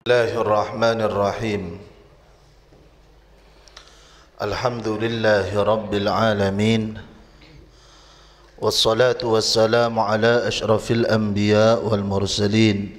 الله الرحمن الرحيم الحمد لله رب العالمين والصلاة والسلام على أشرف الأنبياء والمرسلين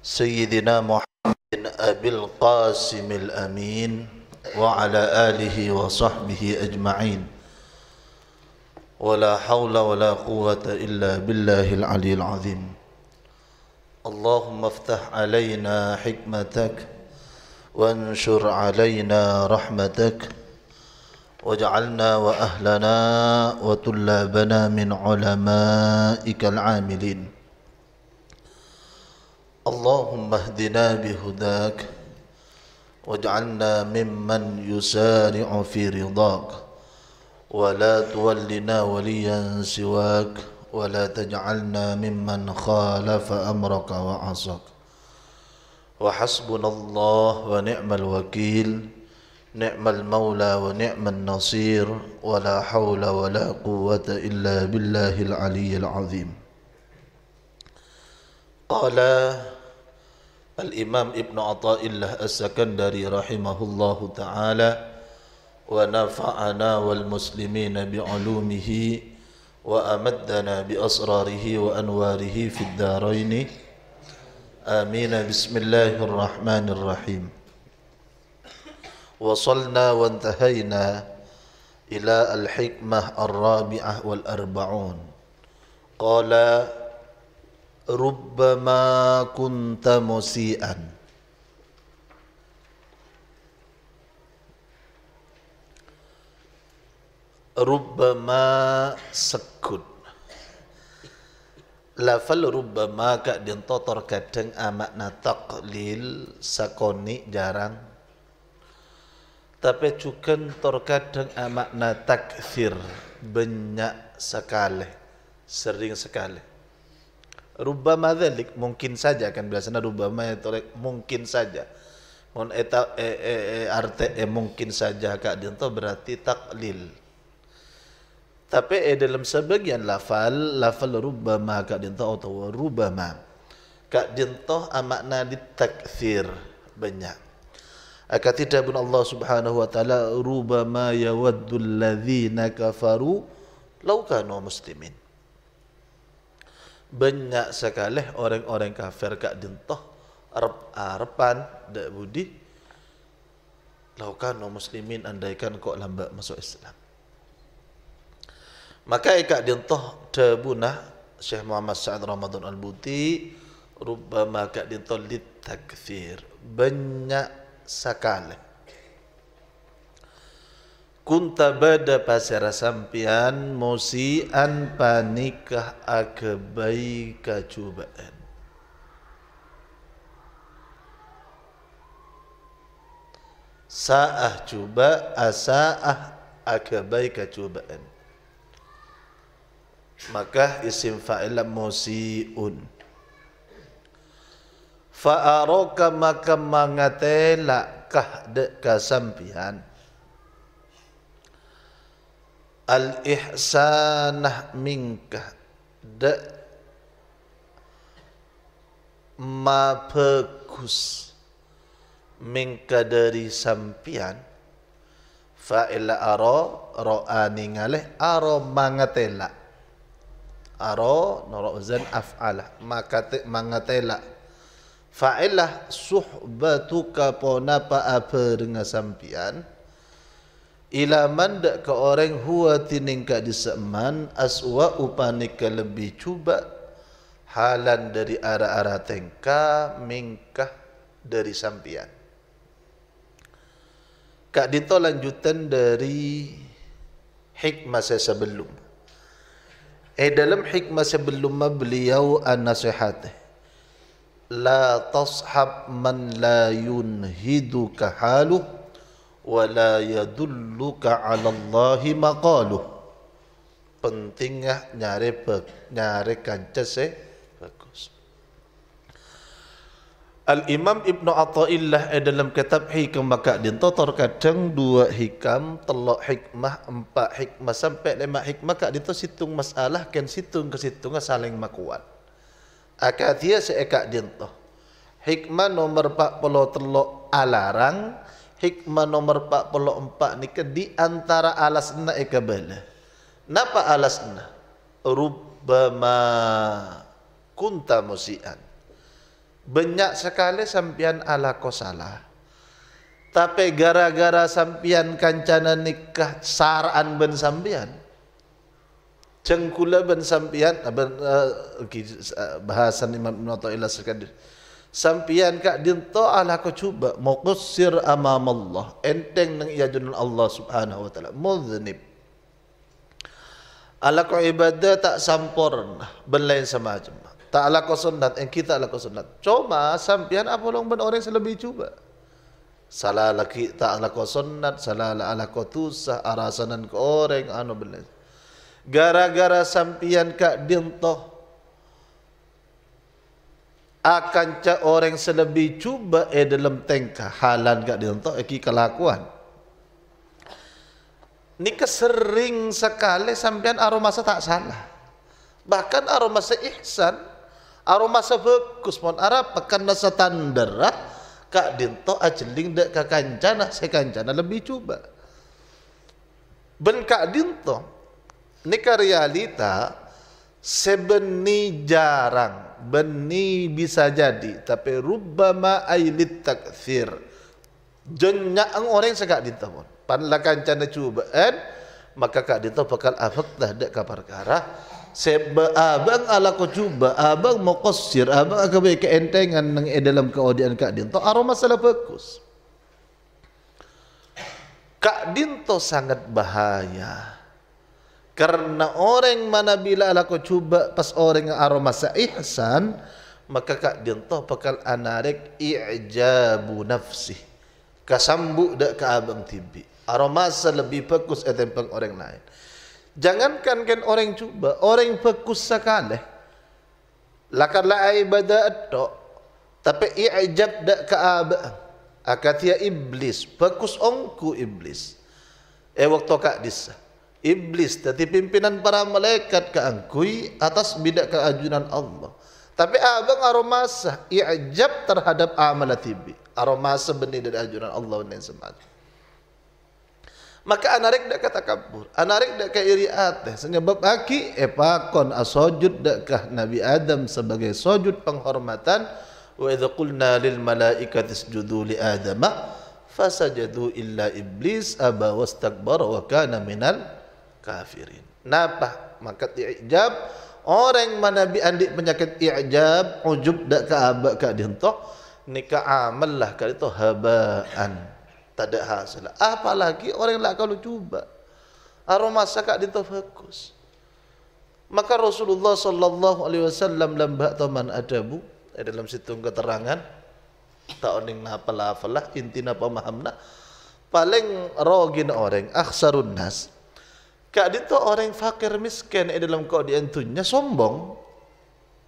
سيدنا محمد أبي القاسم الأمين وعلى آله وصحبه أجمعين ولا حول ولا قوة إلا بالله العلي العظيم اللهم افتح علينا حكمتك وانشر علينا رحمتك واجعلنا وأهلنا وطلابنا من علمائك العاملين اللهم اهدنا بهداك واجعلنا ممن يسارع في رضاك ولا تولنا وليا سواك ولا تجعلنا ممن خالف أمرك وعصاك وحسبنا الله ونعم الوكيل نعم المولى ونعم النصير ولا حول ولا قوة إلا بالله العلي العظيم قال الإمام ابن عطاء الله السكندري رحمه الله تعالى ونفعنا والمسلمين بعلومه وأمدنا بأسراره وأنواره في الدارين آمين بسم الله الرحمن الرحيم وصلنا وانتهينا إلى الحكمة الرابعة والأربعون قال ربما كنت مسيئا rubbama sekut. Lafal rubbama kak dintotor kadang amat na taqlil sakoni jarang. Tapi juga terkadang amat na takfir banyak sekali, sering sekali. Rubama dalik mungkin saja kan biasanya rubama itu ya mungkin saja. Mon eta e e e arte e mungkin saja kak dinto berarti taklil tapi eh, dalam sebagian lafal lafal rubama kak dintoh atau rubama kak dintoh amakna ah, ditakfir banyak Aka ah, tidak pun Allah subhanahu wa ta'ala Rubama yawaddu alladhina kafaru Laukanu muslimin Banyak sekali orang-orang kafir Kak dintoh Arapan Dak budi Laukanu muslimin Andaikan kok lambat masuk Islam Maka ikat dintah terbunah Syekh Muhammad Sa'ad Ramadan Al-Buti Rupama ikat dintah litakfir Banyak sakale Kunta bada pasera sampian Musi an panikah akebaika cubaan Sa'ah cuba asa'ah akebaika cubaan maka isim fa'ilan musiun fa'aroka maka mangatela kah de kasampian al ihsanah mingka de ma bagus mingka dari sampian fa'ila aro ro'ani ngale aro mangatela aro norok zen afala makate mangatela fa'ilah suhbatuka pona pa apa dengan sampian ila mandak ke orang huwa tiningka diseman aswa upanika lebih cuba halan dari arah-arah tengka mingkah dari sampian kak dito lanjutan dari hikmah saya sebelum Eh dalam hikmah sebelumnya beliau nasihat la tashab man la yunhiduka halu wa la yadulluka ala Allah maqalu pentingnya nyare pe nyare saya. Al-Imam Ibn Atta'illah eh, dalam kitab Hikam Maka Din Tautar kadang dua hikam, telok hikmah, empat hikmah sampai lima hikmah Kak Din situng masalah kan situng kesitungan lah saling makuan Akadhiya seekak Din Hikmah nomor 40 telok alarang Hikmah nomor 44 ni ke di antara alasna ikabala eh Napa alasna? Rubbama kunta musian banyak sekali sampian ala ko salah. Tapi gara-gara sampian kancana nikah saran ben sampian. Cengkula ben sampian ah, ah, ah, bahasan Imam Ibn Atta'illah sekadir. Sampian kak dinta ala ko cuba muqassir amam Allah enteng nang iya Allah Subhanahu wa taala muznib ala ko ibadah tak sampurna ben lain semacam taklah kau sunat dan eh, kita taklah kau sunat cuma sampian apa ah orang ben orang selebih cuba salah laki taklah kau sunat salah la ala kau tusah arasanan ke orang anu benda. gara-gara sampian kak dintoh akan cak orang selebih cuba eh dalam tengka halan kak dintoh eki eh, kelakuan ni kesering sekali sampian aroma tak salah bahkan aroma ihsan aroma sebab kusmon arab pekan nasa tandera ah. kak dinto ajeling ah, dek kak kancana ah, saya kancana lebih cuba, ben kak dinto ni karyalita sebeni jarang beni bisa jadi tapi rubama ailit takfir jenya ang orang saya kak dinto pun pan lah kancana cuba, en maka kak dinto pekan afek dah dek kapar kara Seba, abang ala ko cuba, abang mau kosir, abang akan baik keentengan ng edalam eh, kaudian kak dinto To aroma salah fokus. Kak dinto sangat bahaya. Karena orang mana bila ala ko cuba pas orang aroma sa ihsan, maka kak dinto to pekal anarek i'jabu nafsi. Kasambu dak ke abang tibi. Aroma sa lebih fokus etempang orang lain. Jangankan kan orang cuba, orang fokus sekali. Lakarlah lai bada tapi ia ijab dak ke ab. Akatia ya iblis, fokus ongku iblis. Eh waktu kak disa. Iblis tadi pimpinan para malaikat ke angkui atas bidak keajunan Allah. Tapi abang aromasa ijab terhadap amalatibi. Aromasa benih dari ajaran Allah dan semata maka anarik dak kata kabur anarik dak ka iri ateh sebab aki epakon eh, asojud dakah nabi adam sebagai sujud penghormatan wa idza qulna lil malaikati isjudu li adam fasajadu illa iblis aba wastakbara wa kana minal kafirin napa maka ijab orang mana nabi andik penyakit ijab ujub dak ka abak ka dihentok nika amal lah kali itu habaan tak ada hasil. Apalagi orang yang kalau cuba. Orang masyarakat di tafakus. Maka Rasulullah sallallahu alaihi wasallam lambak taman adabu eh, dalam situ keterangan tak oning napa lah apa lah inti napa mahamna paling rogin orang aksarun nas kak di orang fakir miskin eh, dalam kau diantunya sombong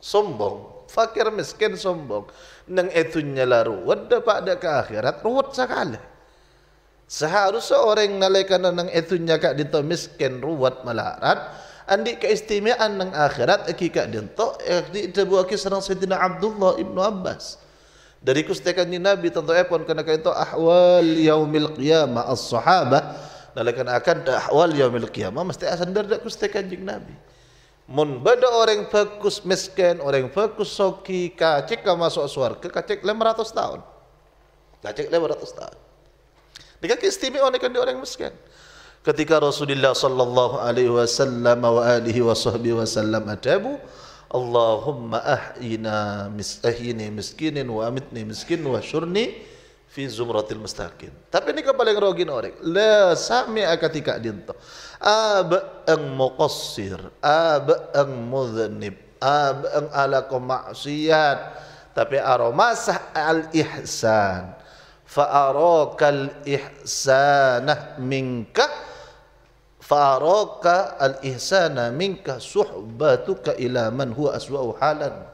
sombong fakir miskin sombong nang etunya laru wadah pada ke akhirat ruwet sekali Seharusnya orang nalaikan nang itu nyaka dito ken ruwat malarat. Andi keistimewaan nang akhirat eki kak dito. Eki itu buat kisah Abdullah ibnu Abbas. Dari kustekan ni Nabi tentu epon kena kaya itu ahwal yau yaumil ma al sahaba Nalaikan akan ahwal yaumil qiyamah. Mesti asan dari kustekan jing Nabi. Mun benda orang fokus miskin, orang fokus soki, kacik masuk suarga, kacik ratus tahun. Kacik ratus tahun. Dengan keistimewaan dia orang yang miskin. Ketika Rasulullah sallallahu alaihi wasallam wa alihi wa sahbihi wasallam adabu, Allahumma ahyina mis ahyini miskinin wa amitni miskin wa syurni fi zumratil mustaqin. Tapi ni kepala yang rogin orang. La sami'a ketika dinta. Ab ang muqassir, ab ang mudhnib, ab ang alaku ma'siyat. Tapi aroma al-ihsan fa'arokal ihsanah minka fa'arokal al ihsana minka suhbatuka ila man huwa aswa'u halan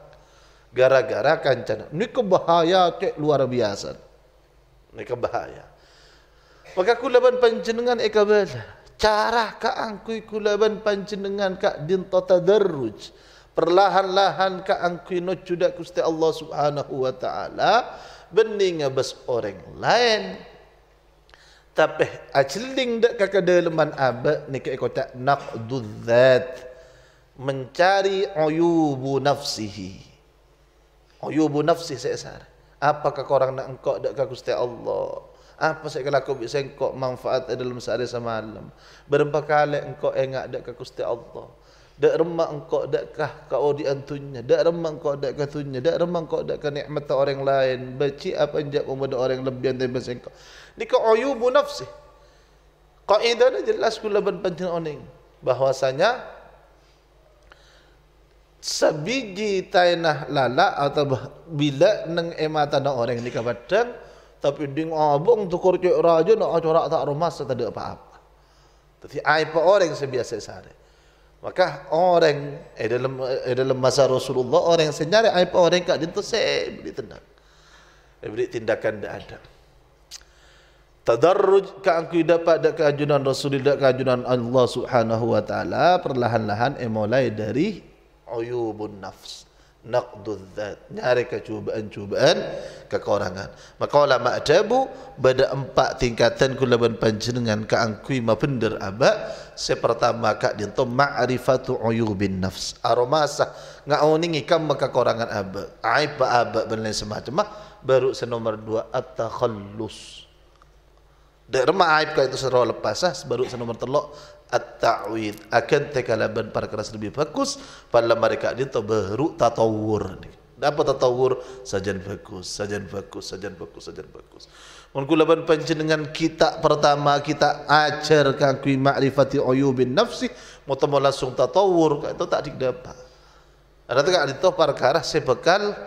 gara-gara kancana ini kebahaya ke luar biasa ini kebahaya maka kulaban panjenengan ikabal eh, cara ka angkui kulaban panjenengan ka dintota tata daruj perlahan-lahan ka angkui no kusti Allah subhanahu wa ta'ala bening abas orang lain. Tapi acling dek kakak de abek ni ke ikut tak nak duzat mencari ayubu nafsihi. Ayubu nafsi sesar. Apakah korang nak engkau dak kakak ustaz Allah? Apa saya kelaku bisa engkau manfaat dalam sehari semalam? Berapa kali engkau ingat dak kakak ustaz Allah? Dak remak engkau dakkah kau di antunya? Dak remak engkau dakkah tunya? Dak remak engkau dakkah nikmat orang lain? Beci apa injak umur orang yang lebih antai bersengkau? Ni ke ayubu nafsi. Kaidah ni jelas kula ben oning. Bahwasanya sebiji tainah lala atau bila neng emata nak orang ni kabadang, tapi ding abong tu cuy raja nak acorak tak rumah setadi apa apa. Tapi apa orang sebiasa sahaja. Maka orang eh, dalam eh, dalam masa Rasulullah orang yang senyari apa orang kat dia beri tindak. sebeli eh, tindakan dia ada. Tadarruj ka aku dapat dak kehajunan Rasulullah dak kehajunan Allah Subhanahu wa taala perlahan-lahan emolai eh, dari uyubun nafs naqdudzat nyari kecubaan-cubaan kekurangan maka ulama ma'dabu pada empat tingkatan kulaban panjenengan ka angkui ma bender aba sepertama ka dinto ma'rifatu uyubin nafs aromasa ngauningi kam maka kekurangan aba aib aba ben lain semacam Baru se nomor dua at-takhallus dermah aib ka itu sero lepas ah, baru se nomor telok at-ta'wid akan tekalaban para keras lebih fokus pada mereka ini to beru tatawur ni. Dapat tatawur sajian fokus, sajian fokus, sajian fokus, sajian fokus. Mungkin kulaban pencenengan kita pertama kita ajar kaki makrifati ayubin nafsi, mau langsung tatawur, itu tak dapat. Ada tak ada tahu perkara sebekal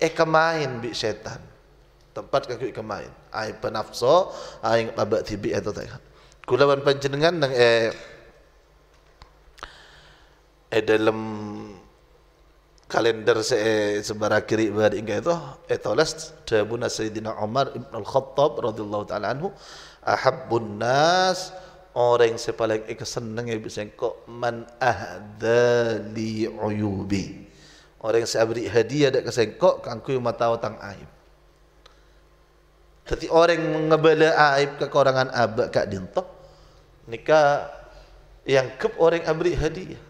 eh kemain bi setan tempat kaki kemain. Aib penafso, aib abad tibi itu tak. Kulaban panjenengan dengan eh, eh dalam kalender se eh, sebara kiri berada ingat itu etolas tabuna Sayyidina Umar ibn al Khattab radhiyallahu taala anhu ahabun nas orang yang paling ikhsanang eh, ibu sengko man ahdali uyubi orang yang beri hadiah dak kesengko kangku yang matau tang aib Tetapi orang yang mengebala aib kekurangan abak kak dintok nikah yang kep orang yang beri hadiah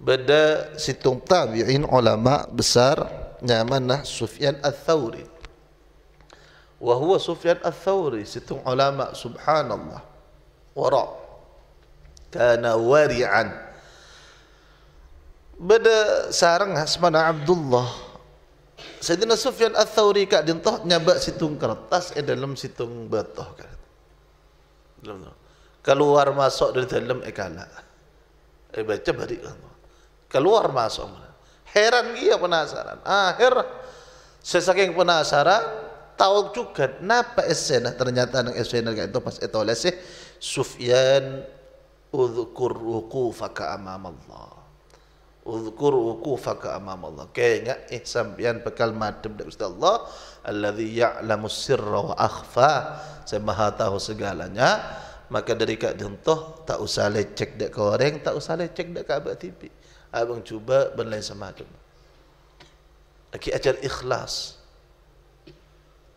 Benda situng tabi'in ulama besar namanya Sufyan Al-Thawri. Wa Sufyan Al-Thawri situng ulama subhanallah. Wara. Kana wari'an. Benda sarang hasmana Abdullah. Sayyidina Sufyan Al-Thawri kak dintah nyabak situng kertas eh dalam situng betah kan. Keluar masuk dari dalam eh kalah. Eh baca balik Allah keluar masuk heran dia penasaran akhir sesaking penasaran tahu juga napa esen ternyata anak esen itu pas etoles sih sufyan udzkur wuqufaka amam Allah udzkur wuqufaka amam Allah kayaknya eh sampean bekal madem dari Ustaz Allah alladzi ya'lamu sirra wa akhfa saya maha tahu segalanya maka dari kak dentoh tak usah lecek dek goreng tak usah lecek dek abah tipi abang cuba berlain sama semacam lagi ajar ikhlas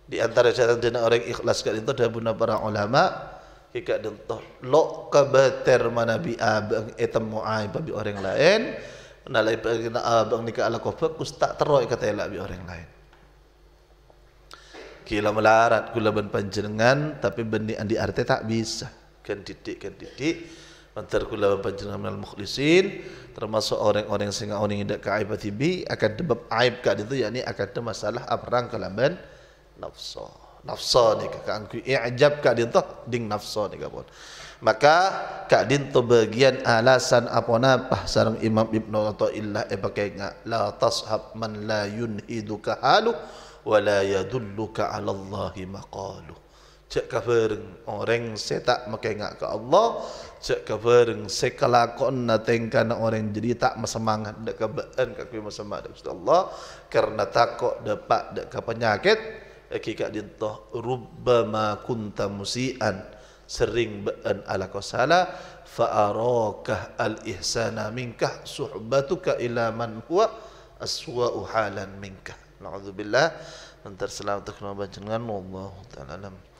di antara cara dengan orang ikhlas kat itu ada bunuh para ulama kita dentoh lok kebater mana bi abang etam eh, muai babi orang lain nalai pergi nak abang nikah ala kofe tak teroy kata elak bi orang lain kila melarat kula ben panjenengan tapi benih andi arte tak bisa kan didik kan didik Mantarkulah panjenengan minal mukhlisin termasuk orang-orang sing orang indak ka bi akan debab aib ka itu yakni akan ada masalah aprang kalaban nafsu. Nafsu ni ka kan ku i'jab ka dia ding nafsu ni ka pun. Maka ka din tu bagian alasan apa napa sareng Imam Ibnu Athaillah e eh, pakai nga la tashab man la yunhiduka halu wa la yadulluka 'ala Allah maqalu cek kafir orang saya tak mekengak ke Allah cek kafir sekelakon na tengkan orang jadi tak masemangat dak kebeen kaki masemak dak Gusti Allah karena takok dapat dak ka penyakit hakikat dinto rubbama kunta musian sering been ala ko salah fa al ihsana minkah suhbatuka ila man huwa aswa'u halan minkah na'udzubillah antar selamat tak nak baca dengan Allah taala